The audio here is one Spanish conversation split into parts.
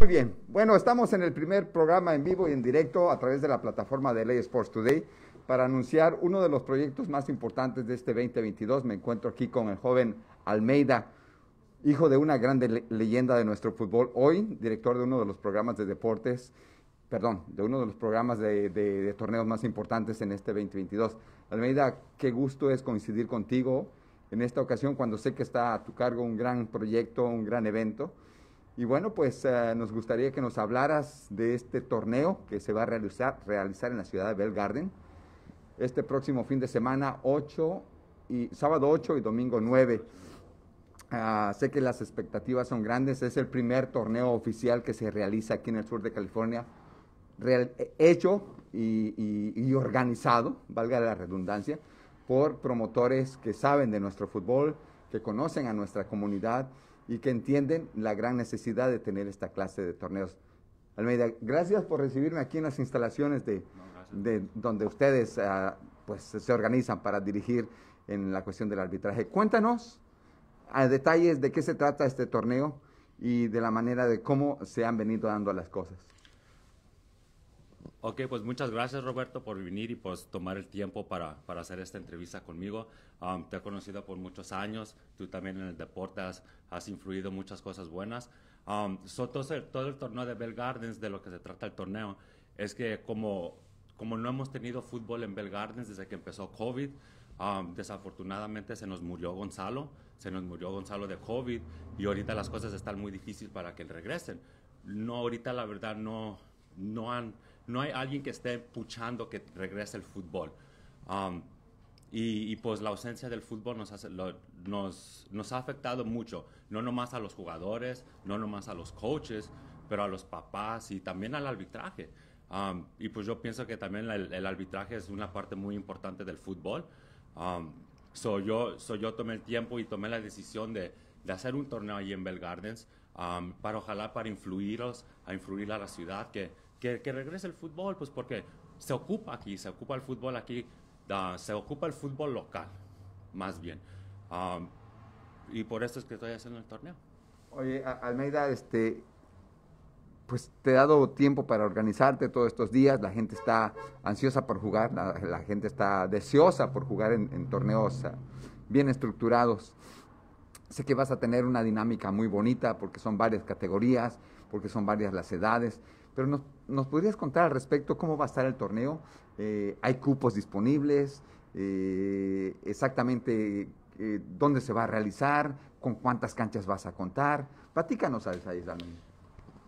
Muy bien, bueno, estamos en el primer programa en vivo y en directo a través de la plataforma de Ley Sports Today para anunciar uno de los proyectos más importantes de este 2022. Me encuentro aquí con el joven Almeida, hijo de una grande leyenda de nuestro fútbol, hoy director de uno de los programas de deportes, perdón, de uno de los programas de, de torneos más importantes en este 2022. Almeida, qué gusto es coincidir contigo en esta ocasión cuando sé que está a tu cargo un gran proyecto, un gran evento y bueno, pues eh, nos gustaría que nos hablaras de este torneo que se va a realizar, realizar en la ciudad de Bell Garden este próximo fin de semana 8 y sábado 8 y domingo 9. Ah, sé que las expectativas son grandes. Es el primer torneo oficial que se realiza aquí en el sur de California, eh, hecho y, organizado, valga la redundancia, por promotores que saben de nuestro fútbol, que conocen a nuestra comunidad y que entienden la gran necesidad de tener esta clase de torneos. Almeida, gracias por recibirme aquí en las instalaciones de, donde ustedes ah, pues, se organizan para dirigir en la cuestión del arbitraje. Cuéntanos a detalles de qué se trata este torneo y de la manera de cómo se han venido dando las cosas. Ok, pues muchas gracias Roberto por venir y pues tomar el tiempo para, para hacer esta entrevista conmigo. Um, te he conocido por muchos años, tú también en el deporte has, influido muchas cosas buenas. Um, todo, el, torneo de Bell Gardens, de lo que se trata el torneo, es que como, como no hemos tenido fútbol en Bell Gardens desde que empezó COVID, um, desafortunadamente se nos murió Gonzalo, se nos murió Gonzalo de COVID y ahorita las cosas están muy difíciles para que regresen. No, ahorita la verdad no, no han no hay alguien que esté puchando que regrese el fútbol. Um, y, pues la ausencia del fútbol nos, ha afectado mucho, no nomás a los jugadores, no nomás a los coaches, pero a los papás y también al arbitraje. Um, y pues yo pienso que también el, arbitraje es una parte muy importante del fútbol. Um, soy yo, yo tomé el tiempo y tomé la decisión de, hacer un torneo allí en Bell Gardens para ojalá para a influir a la ciudad que que, regrese el fútbol, pues porque se ocupa aquí, se ocupa el fútbol aquí, se ocupa el fútbol local, más bien. y por eso es que estoy haciendo el torneo. Oye, Almeida, este, pues te he dado tiempo para organizarte todos estos días. La gente está ansiosa por jugar, la, gente está deseosa por jugar en, torneos ah, bien estructurados. Sé que vas a tener una dinámica muy bonita porque son varias categorías, porque son varias las edades. Pero nos, nos podrías contar al respecto cómo va a estar el torneo. Eh, ¿Hay cupos disponibles? Eh, exactamente eh, dónde se va a realizar, con cuántas canchas vas a contar. Platícanos a esa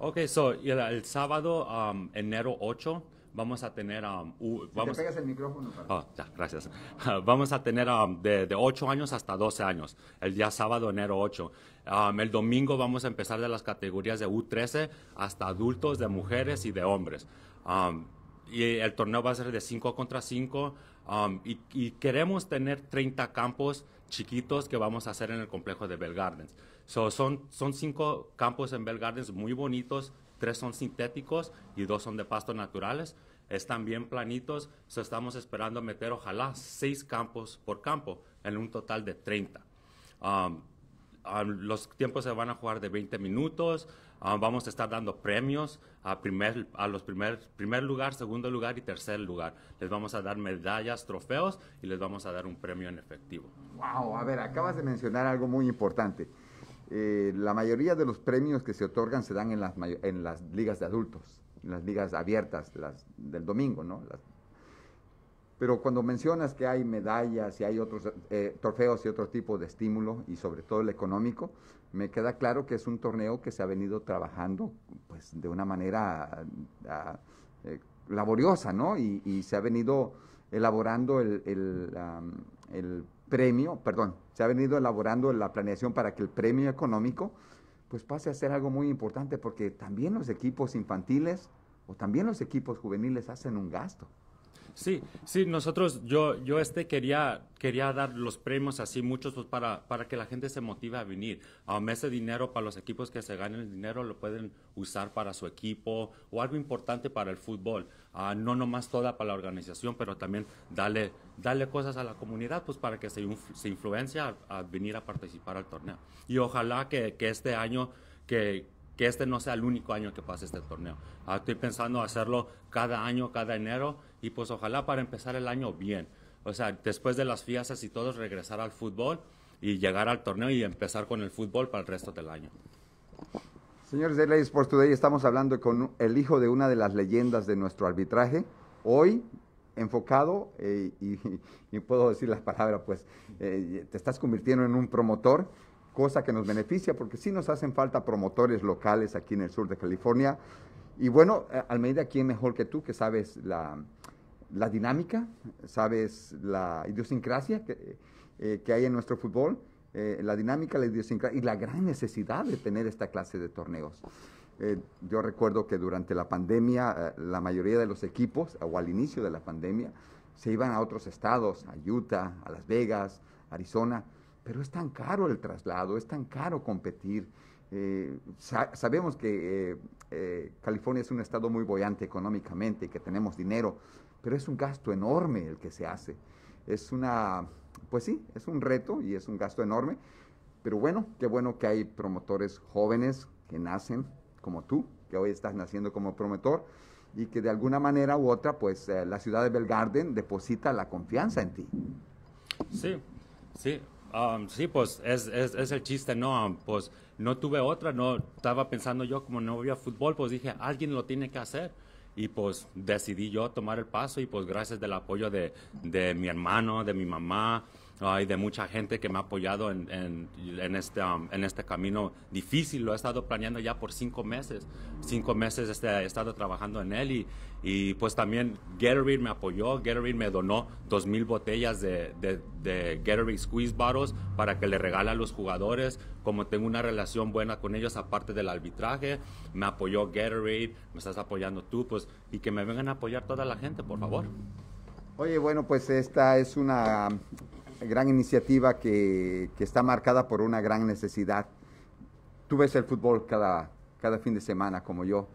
Ok, so, el, sábado, um, enero 8, vamos a tener... Um, vamos, pegas el micrófono. Ah, gracias. vamos a tener um, de, 8 años hasta 12 años, el día sábado, enero 8. Um, el domingo vamos a empezar de las categorías de U13 hasta adultos, de mujeres y de hombres. y el torneo va a ser de 5 contra 5 y, queremos tener 30 campos chiquitos que vamos a hacer en el complejo de Bell Gardens. son, son cinco campos en Bell Gardens muy bonitos, tres son sintéticos y dos son de pastos naturales. Están bien planitos, estamos esperando meter ojalá seis campos por campo, en un total de 30. los tiempos se van a jugar de 20 minutos, vamos a estar dando premios a, primer, a los primer, primer lugar, segundo lugar y tercer lugar. Les vamos a dar medallas, trofeos y les vamos a dar un premio en efectivo. Wow, a ver, acabas de mencionar algo muy importante eh, la mayoría de los premios que se otorgan se dan en las, en las ligas de adultos, en las ligas abiertas, las del domingo, ¿no? pero cuando mencionas que hay medallas y hay otros eh, trofeos y otro tipo de estímulo, y sobre todo el económico, me queda claro que es un torneo que se ha venido trabajando pues, de una manera ah, ah, eh, laboriosa, ¿no? Y, se ha venido elaborando el premio, perdón, se ha venido elaborando la planeación para que el premio económico pues pase a ser algo muy importante porque también los equipos infantiles o también los equipos juveniles hacen un gasto. Sí, sí, nosotros, yo, yo este quería, dar los premios así muchos pues, para, que la gente se motive a venir. Um, ese dinero para los equipos que se ganen el dinero lo pueden usar para su equipo o algo importante para el fútbol. Ah, no nomás toda para la organización, pero también darle, cosas a la comunidad pues para que se, se influencia a, venir a participar al torneo. Y ojalá que, que este año que que este no sea el único año que pase este torneo. Ah, estoy pensando hacerlo cada año, cada enero, y pues ojalá para empezar el año bien. O sea, después de las fiestas y todos regresar al fútbol y llegar al torneo y empezar con el fútbol para el resto del año. Señores de Ley Sports Today, estamos hablando con el hijo de una de las leyendas de nuestro arbitraje. Hoy, enfocado, eh, y, puedo decir las palabras, pues eh, te estás convirtiendo en un promotor cosa que nos beneficia porque sí nos hacen falta promotores locales aquí en el sur de California. Y bueno, Almeida, ¿quién mejor que tú que sabes la, la dinámica, sabes la idiosincrasia que, eh, hay en nuestro fútbol? Eh, la dinámica, la idiosincrasia y la gran necesidad de tener esta clase de torneos. Eh, yo recuerdo que durante la pandemia la mayoría de los equipos, o al inicio de la pandemia, se iban a otros estados, a Utah, a Las Vegas, Arizona, pero es tan caro el traslado, es tan caro competir. Eh, sabemos que eh, eh, California es un estado muy boyante económicamente y que tenemos dinero, pero es un gasto enorme el que se hace. Es una, pues sí, es un reto y es un gasto enorme, pero bueno, qué bueno que hay promotores jóvenes que nacen como tú, que hoy estás naciendo como promotor y que de alguna manera u otra, pues la ciudad de Belgarden deposita la confianza en ti. Sí, sí, Um, sí, pues es, es, el chiste, no, um, pues no tuve otra, no estaba pensando yo como no había fútbol, pues dije, alguien lo tiene que hacer. Y pues decidí yo tomar el paso y pues gracias del apoyo de, de mi hermano, de mi mamá, hay de mucha gente que me ha apoyado en, en, este, um, en este camino difícil. Lo he estado planeando ya por cinco meses. Cinco meses este, he estado trabajando en él y, y pues también Gatorade me apoyó. Gatorade me donó dos mil botellas de, de, Gatorade Squeeze Bottles para que le regale a los jugadores. Como tengo una relación buena con ellos, aparte del arbitraje, me apoyó Gatorade, me estás apoyando tú, pues, y que me vengan a apoyar toda la gente, por favor. Oye, bueno, pues esta es una gran iniciativa que, que, está marcada por una gran necesidad. Tú ves el fútbol cada, cada fin de semana, como yo.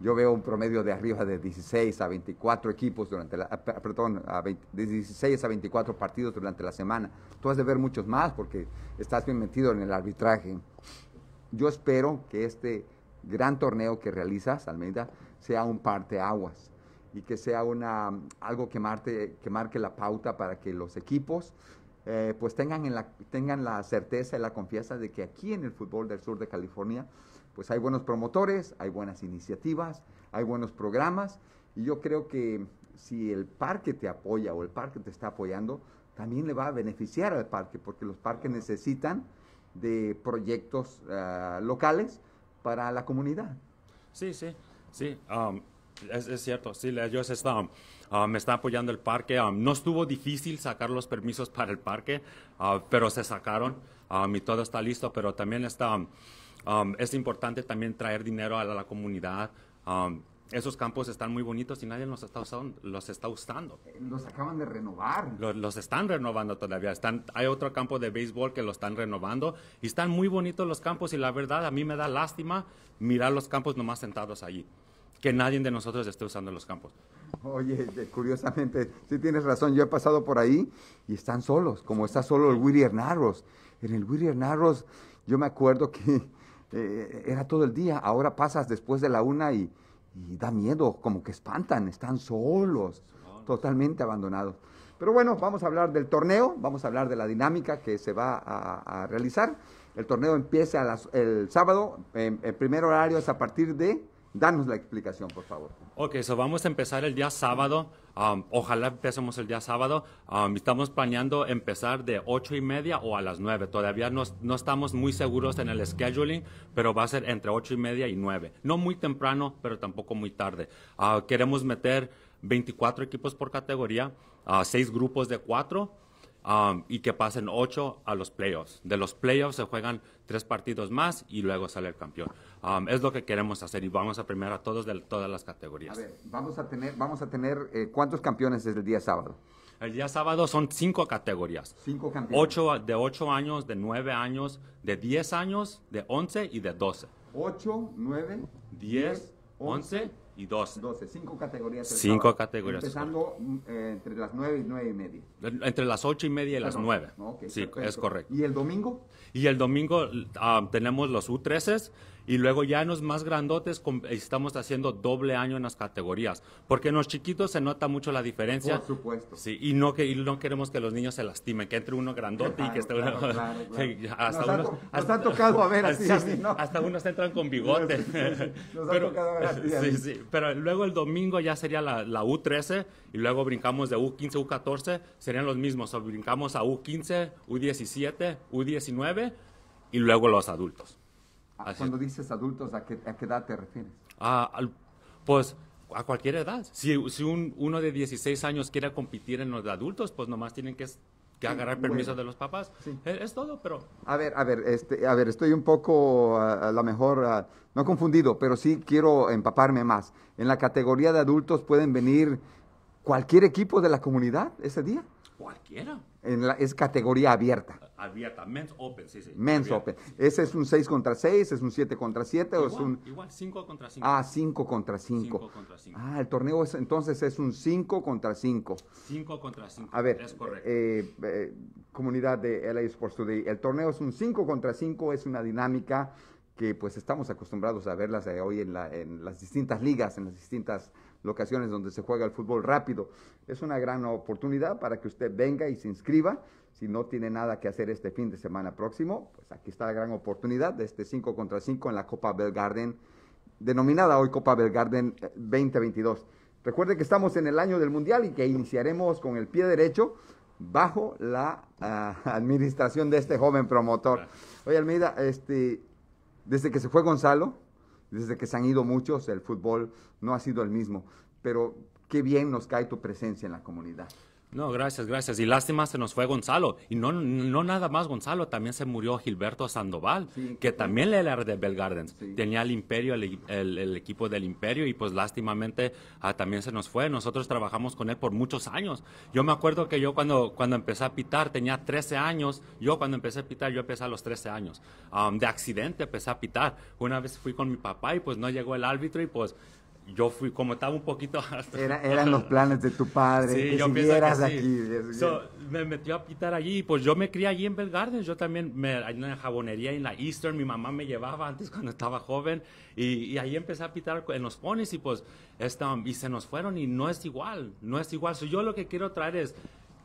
Yo veo un promedio de arriba de 16 a 24 equipos durante la, ah, perdón, 16 a 24 partidos durante la semana. Tú has de ver muchos más porque estás bien metido en el arbitraje. Yo espero que este gran torneo que realizas, Almeida, sea un parteaguas y que sea una, algo que, marte, que marque la pauta para que los equipos eh, pues tengan, en la, tengan la certeza y la confianza de que aquí en el fútbol del sur de California, pues hay buenos promotores, hay buenas iniciativas, hay buenos programas, y yo creo que si el parque te apoya o el parque te está apoyando, también le va a beneficiar al parque, porque los parques necesitan de proyectos ah, locales para la comunidad. Sí, sí, sí. Um, es, cierto, sí, ellos um, ah, me está apoyando el parque. Um, no estuvo difícil sacar los permisos para el parque, ah, pero se sacaron um, y todo está listo, pero también está, es importante también traer dinero a la, comunidad. esos campos están muy bonitos y nadie los está usando. Los, está usando. los acaban de renovar. Los, están renovando todavía. Están, hay otro campo de béisbol que lo están renovando y están muy bonitos los campos y la verdad a mí me da lástima mirar los campos nomás sentados allí que nadie de nosotros esté usando los campos. Oye, curiosamente, sí tienes razón, yo he pasado por ahí y están solos, como está solo el William Narrows. En el William Narrows yo me acuerdo que eh, era todo el día, ahora pasas después de la una y, da miedo, como que espantan, están solos, totalmente abandonados. Pero bueno, vamos a hablar del torneo, vamos a hablar de la dinámica que se va a, realizar. El torneo empieza el sábado, el primer horario es a partir de Danos la explicación, por favor. Ok, so vamos a empezar el día sábado. Um, ojalá empecemos el día sábado. Um, estamos planeando empezar de 8 y media o a las 9. Todavía no, no, estamos muy seguros en el scheduling, pero va a ser entre 8 y media y 9. No muy temprano, pero tampoco muy tarde. Uh, queremos meter 24 equipos por categoría, uh, 6 grupos de 4. Um, y que pasen ocho a los playoffs. De los playoffs se juegan tres partidos más y luego sale el campeón es lo que queremos hacer y vamos a premiar a todos de todas las categorías. A ver, vamos a tener, vamos a tener eh, ¿cuántos campeones desde el día sábado? El día sábado son cinco categorías. Cinco campeones. Ocho, de ocho años, de nueve años, de diez años, de once y de doce. Ocho, nueve, diez, once y doce. Doce, cinco categorías. Cinco categorías. Empezando mm, eh, entre las nueve y nueve y media. Entre las ocho y media y las nueve. sí, es correcto. ¿Y el domingo? Y el domingo ah, tenemos los U13 s y luego ya en los más grandotes estamos haciendo doble año en las categorías, porque en los chiquitos se nota mucho la diferencia. Por supuesto. y no, que, no queremos que los niños se lastimen, que entre uno grandote y que esté uno... hasta unos, tocado a ver así, Hasta unos entran con bigote. pero, tocado pero luego el domingo ya sería la, U13 y luego brincamos de U15, U14, serían los mismos, brincamos a U15, U17, U19 y luego los adultos. Cuando dices adultos, ¿a qué, edad te refieres? pues a cualquier edad. Si, un, uno de 16 años quiere competir en los de adultos, pues nomás tienen que, que agarrar permiso de los papás. Es, todo, pero... A ver, a ver, este, a ver estoy un poco, a lo mejor, no confundido, pero sí quiero empaparme más. En la categoría de adultos pueden venir cualquier equipo de la comunidad ese día. Cualquiera la, es categoría abierta. Abierta, men's open, sí, sí. Men's open. ¿Ese es un 6 contra 6, es un 7 contra 7 o es un... Igual, 5 contra 5. Ah, 5 contra 5. Ah, el torneo entonces es un 5 contra 5. 5 contra 5. A ver, es correcto. Eh, eh, comunidad de LA Sports Today, el torneo es un 5 contra 5, es una dinámica que pues estamos acostumbrados a verlas hoy en, la, en las distintas ligas, en las distintas locaciones donde se juega el fútbol rápido. Es una gran oportunidad para que usted venga y se inscriba. Si no tiene nada que hacer este fin de semana próximo, pues aquí está la gran oportunidad de este 5 contra 5 en la Copa Bell denominada hoy Copa Bell Garden 2022. Eh, Recuerde que estamos en el año del Mundial y que iniciaremos con el pie derecho bajo la ah, administración de este joven promotor. Oye, Almeida, este, desde que se fue Gonzalo, desde que se han ido muchos, el fútbol no ha sido el mismo. Pero qué bien nos cae tu presencia en la comunidad. No, gracias, gracias. Y lástima se nos fue Gonzalo. Y no, nada más Gonzalo, también se murió Gilberto Sandoval, que también le era de Bell Gardens. Tenía el Imperio, el, el, equipo del Imperio, y pues lástimamente ah, también se nos fue. Nosotros trabajamos con él por muchos años. Yo me acuerdo que yo cuando, empecé a pitar tenía 13 años. Yo cuando empecé a pitar, yo empecé a los 13 años. Ah, de accidente empecé a pitar. Una vez fui con mi papá y pues no llegó el árbitro y pues yo fui, como estaba un poquito... eran los planes de tu padre, que yo siguieras aquí. me metió a pitar allí, pues yo me crié allí en Bell Gardens, yo también, me, en la jabonería en la Eastern, mi mamá me llevaba antes cuando estaba joven, y, ahí empecé a pitar en los ponies, y pues, estaban y se nos fueron, y no es igual, no es igual. yo lo que quiero traer es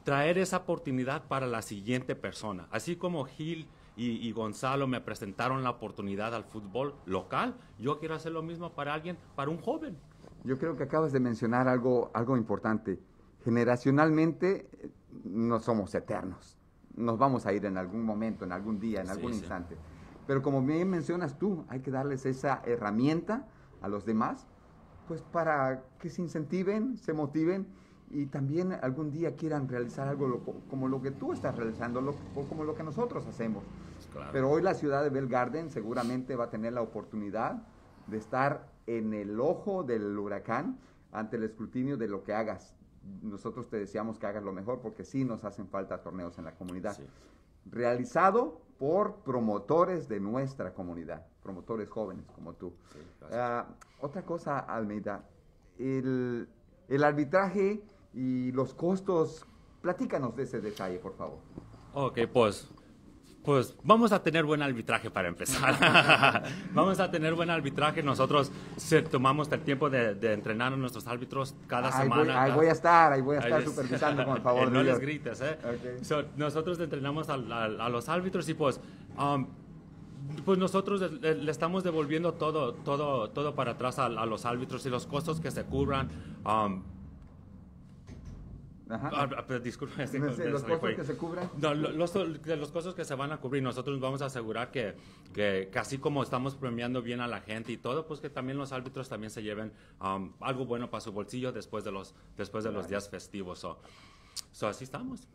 traer esa oportunidad para la siguiente persona, así como Gil y, Gonzalo me presentaron la oportunidad al fútbol local. Yo quiero hacer lo mismo para alguien, para un joven. Yo creo que acabas de mencionar algo, algo importante. Generacionalmente eh, no somos eternos. Nos vamos a ir en algún momento, en algún día, en algún instante. Pero como bien mencionas tú, hay que darles esa herramienta a los demás, pues para que se incentiven, se motiven y también algún día quieran realizar algo como lo que tú estás realizando, como lo que nosotros hacemos. Pero hoy la ciudad de Bell Garden seguramente va a tener la oportunidad de estar en el ojo del huracán ante el escrutinio de lo que hagas. Nosotros te deseamos que hagas lo mejor porque sí nos hacen falta torneos en la comunidad. Realizado por promotores de nuestra comunidad, promotores jóvenes como tú. Ah, otra cosa, Almeida, el, el arbitraje y los costos, platícanos de ese detalle, por favor. Ok, pues pues vamos a tener buen arbitraje para empezar. vamos a tener buen arbitraje. Nosotros se, tomamos el tiempo de, entrenar a nuestros árbitros cada semana. ahí voy a estar, ahí voy a estar supervisando, por favor. Eh, no les grites, ¿eh? nosotros entrenamos a, los árbitros y pues... Um, pues nosotros le, estamos devolviendo todo, todo, todo para atrás a, los árbitros y los costos que se cubran. Um, Ajá. Ah, ah, los, los que se No, los, que se van a cubrir, nosotros vamos a asegurar que, que, así como estamos premiando bien a la gente y todo, pues que también los árbitros también se lleven um, algo bueno para su bolsillo después de los, después de los días festivos. así estamos.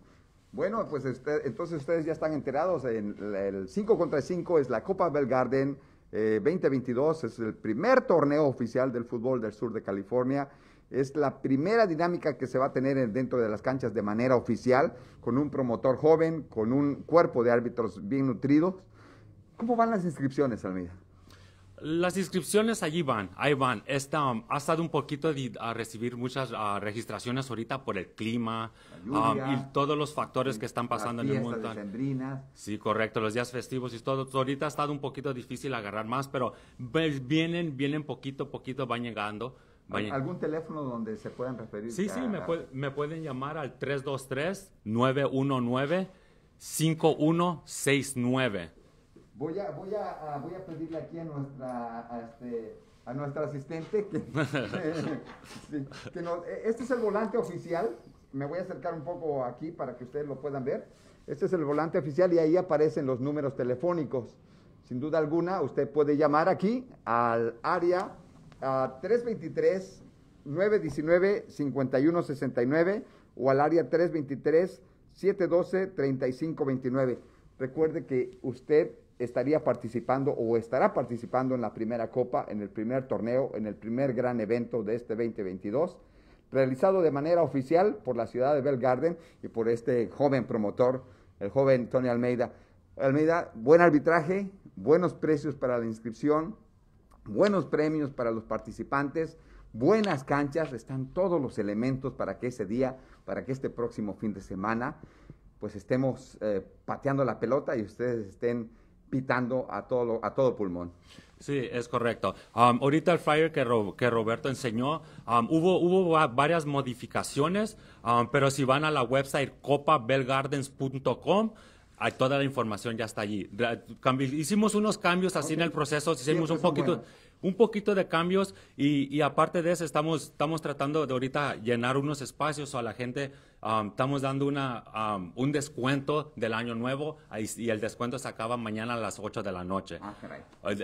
Bueno, pues este, entonces ustedes ya están enterados. En el 5 contra 5 es la Copa Belgarden eh, 2022. Es el primer torneo oficial del fútbol del sur de California. Es la primera dinámica que se va a tener dentro de las canchas de manera oficial, con un promotor joven, con un cuerpo de árbitros bien nutrido. ¿Cómo van las inscripciones, Almeida? Las inscripciones allí van, ahí van. Um, ha estado un poquito de, a recibir muchas registraciones ahorita por el clima um, y todos los factores que están pasando en el mundo. Sí, correcto, los días festivos y todo. Ahorita ha estado un poquito difícil agarrar más, pero vienen, vienen poquito poquito, van llegando. ¿Algún teléfono donde se puedan referir? Sí, sí, me, pueden llamar al 323-919-5169. Voy a, voy, a, pedirle aquí a nuestra, este, asistente que, e, este es el volante oficial. Me voy a acercar un poco aquí para que ustedes lo puedan ver. Este es el volante oficial y ahí aparecen los números telefónicos. Sin duda alguna, usted puede llamar aquí al área a 323 919 5169 o al área 323 712 3529. Recuerde que usted estaría participando o estará participando en la primera copa, en el primer torneo, en el primer gran evento de este 2022, realizado de manera oficial por la ciudad de Bell Garden y por este joven promotor, el joven Tony Almeida. Almeida, buen arbitraje, buenos precios para la inscripción, buenos premios para los participantes, buenas canchas, están todos los elementos para que ese día, para que este próximo fin de semana, pues estemos eh, pateando la pelota y ustedes estén pitando a todo, a todo pulmón. Sí, es correcto. Um, ahorita el flyer que, que Roberto enseñó, um, hubo, hubo varias modificaciones, um, pero si van a la website copabelgardens.com, toda la información ya está allí. Hicimos unos cambios así en el proceso, hicimos pues, un poquito un poquito de cambios y, aparte de eso estamos, estamos tratando de ahorita llenar unos espacios a la gente. estamos dando una, un descuento del año nuevo y el descuento se acaba mañana a las 8 de la noche ah,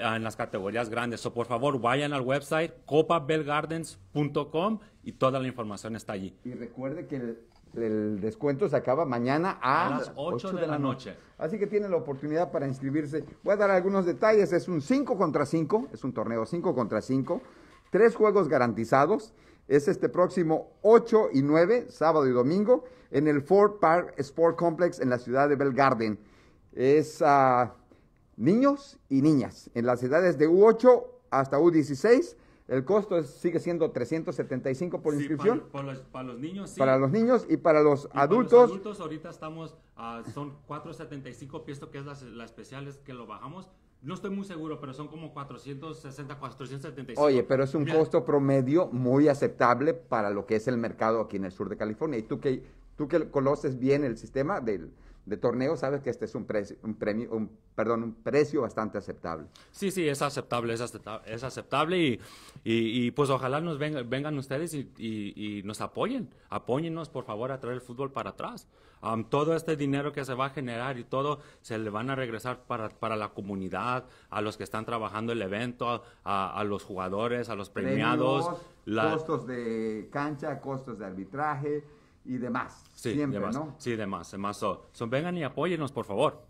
ah, en las categorías grandes. So, por favor, vayan al website copabelgardens.com y toda la información está allí. Y recuerde que el descuento se acaba mañana a, las 8, de, la noche. Así que tiene la oportunidad para inscribirse. Voy a dar algunos detalles. Es un 5 contra 5, es un torneo 5 contra 5, tres juegos garantizados. Es este próximo 8 y 9, sábado y domingo, en el Ford Park Sport Complex en la ciudad de Bell Garden. Es a niños y niñas en las edades de U8 hasta U16 el costo sigue siendo 375 por inscripción. Para, los, para, los, niños, sí. Para los niños y para los adultos. Para los adultos ahorita estamos, ah, son 475, pienso que es la especial es que lo bajamos. No estoy muy seguro, pero son como 460, 475. Oye, pero es un costo promedio muy aceptable para lo que es el mercado aquí en el sur de California. Y tú que, tú que conoces bien el sistema del, de torneo, sabes que este es un, precio, un premio, un, perdón, un precio bastante aceptable. Sí, sí, es aceptable, es aceptable, es aceptable y, y, pues ojalá nos vengan, ustedes y, y, nos apoyen, apóyennos por favor a traer el fútbol para atrás. todo este dinero que se va a generar y todo se le van a regresar para, para la comunidad, a los que están trabajando el evento, a, a los jugadores, a los premiados. Premios, Costos de cancha, costos de arbitraje y demás. siempre, ¿no? Sí, demás, demás. vengan y apóyenos, por favor.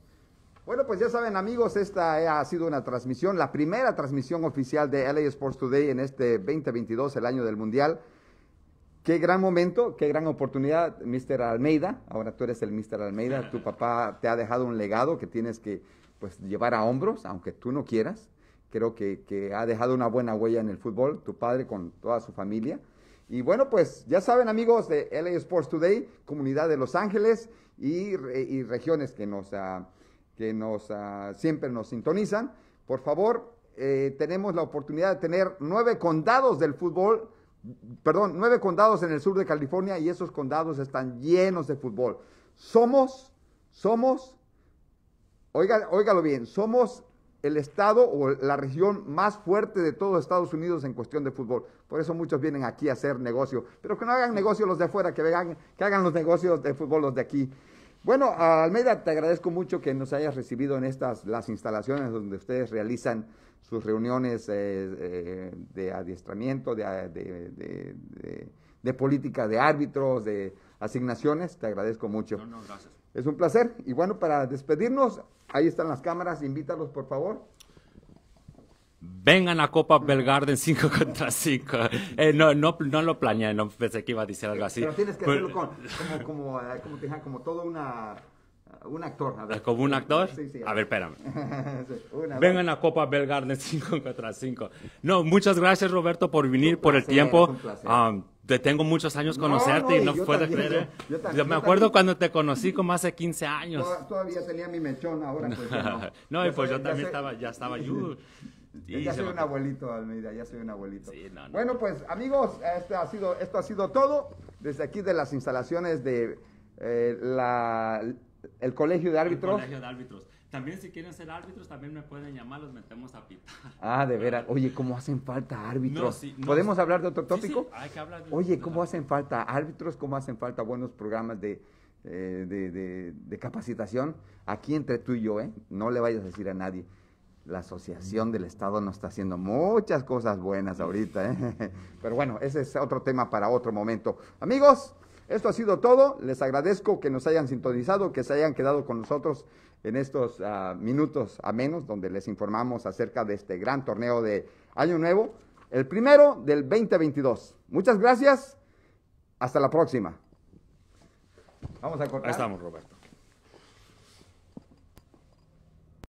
Bueno, pues ya saben amigos, esta eh, ha sido una transmisión, la primera transmisión oficial de LA Sports Today en este 2022, el año del Mundial. Qué gran momento, qué gran oportunidad, Mr. Almeida. Ahora tú eres el Mr. Almeida, tu papá te ha dejado un legado que tienes que pues, llevar a hombros, aunque tú no quieras. Creo que ha dejado una buena huella en el fútbol, tu padre con toda su familia y bueno, pues ya saben amigos de LA Sports Today, comunidad de Los Ángeles y, regiones que nos, ah, que nos ah, siempre nos sintonizan, por favor, eh, tenemos la oportunidad de tener nueve condados del fútbol, perdón, nueve condados en el sur de California y esos condados están llenos de fútbol. Somos, somos, oiga, bien, somos el estado o la región más fuerte de todos Estados Unidos en cuestión de fútbol. Por eso muchos vienen aquí a hacer negocio. Pero que no hagan negocio los de afuera, que, hagan, que hagan los negocios de fútbol los de aquí. Bueno, Almeida, te agradezco mucho que nos hayas recibido en estas, las instalaciones donde ustedes realizan sus reuniones eh, eh, de adiestramiento, de, de, política de árbitros, de asignaciones. Te agradezco mucho. No, no, gracias. Es un placer. Y bueno, para despedirnos, ahí están las cámaras, invítalos por favor. Vengan a Copa Belgarden 5 contra 5. Eh, no, no, no, lo planeé, no pensé que iba a decir algo así. Pero tienes que hacerlo con, como, como, eh, como, como toda una Ah, un actor, a ver. ¿Como un actor? Sí, sí. A ver, espérame. Vengan a Copa Belgarde 5 contra 5. No, muchas gracias, Roberto, por venir, por el tiempo. Ah, te tengo muchos años conocerte y no puedo creer. Yo, ¿eh? me acuerdo cuando te conocí como hace 15 años. Todavía tenía mi mechón ahora. Pues no, pues yo también estaba, ya estaba yo. ya soy un abuelito, Almeida, ya soy un abuelito. Sí, no, Bueno, pues amigos, este ha sido, esto ha sido todo desde aquí de las instalaciones de eh, la el colegio de árbitros. colegio de árbitros. También si quieren ser árbitros, también me pueden llamar, los metemos a pitar. Ah, de veras. Oye, ¿cómo hacen falta árbitros? ¿Podemos hablar de otro tópico? Oye, ¿cómo hacen falta árbitros? ¿Cómo hacen falta buenos programas eh, de, de, capacitación? Aquí entre tú y yo, ¿eh? No le vayas a decir a nadie. La Asociación del Estado nos está haciendo muchas cosas buenas ahorita, ¿eh? Pero bueno, ese es otro tema para otro momento. Amigos, esto ha sido todo. Les agradezco que nos hayan sintonizado, que se hayan quedado con nosotros en estos ah, minutos a menos, donde les informamos acerca de este gran torneo de Año Nuevo, el primero del 2022. Muchas gracias. Hasta la próxima. Vamos a cortar. Ahí estamos, Roberto.